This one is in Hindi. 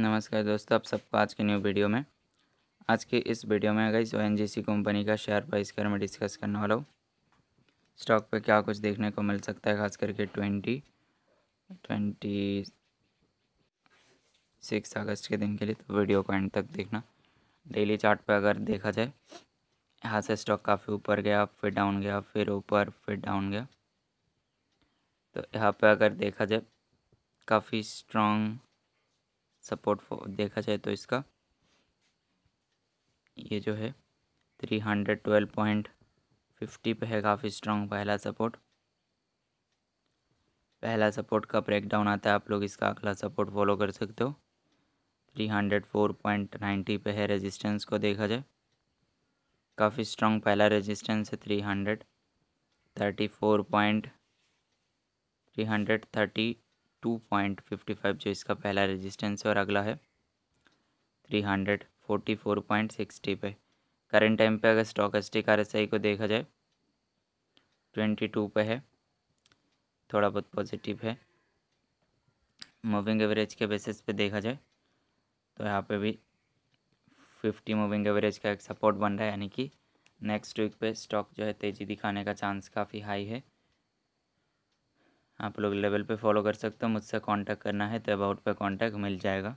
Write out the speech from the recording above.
नमस्कार दोस्तों आप सबको आज के न्यू वीडियो में आज के इस वीडियो में गई ओ एन कंपनी का शेयर प्राइस के मैं डिस्कस करने वाला हूँ स्टॉक पे क्या कुछ देखने को मिल सकता है खास करके ट्वेंटी ट्वेंटी सिक्स अगस्त के दिन के लिए तो वीडियो को एंड तक देखना डेली चार्ट पे अगर देखा जाए यहाँ से स्टॉक काफ़ी ऊपर गया फिर डाउन गया फिर ऊपर फिर डाउन गया तो यहाँ पर अगर देखा जाए काफ़ी स्ट्रॉन्ग सपोर्ट देखा जाए तो इसका ये जो है three hundred twelve point fifty पे है काफ़ी स्ट्रांग पहला सपोर्ट पहला सपोर्ट का ब्रेकडाउन आता है आप लोग इसका अगला सपोर्ट फॉलो कर सकते हो three hundred four point ninety पे है रेजिस्टेंस को देखा जाए काफ़ी स्ट्रांग पहला रेजिस्टेंस है three hundred thirty four point three hundred thirty two point fifty five जो इसका पहला रेजिस्टेंस है और अगला है three hundred forty four point sixty पे करंट टाइम पे अगर टी आर एस आई को देखा जाए ट्वेंटी टू पे है थोड़ा बहुत पॉजिटिव है मूविंग एवरेज के बेसिस पे देखा जाए तो यहाँ पे भी फिफ्टी मूविंग एवरेज का एक सपोर्ट बन रहा है यानी कि नेक्स्ट वीक पे स्टॉक जो है तेज़ी दिखाने का चांस काफ़ी हाई है आप लोग लेवल पे फॉलो कर सकते हो मुझसे कांटेक्ट करना है तो अबाउट पे कांटेक्ट मिल जाएगा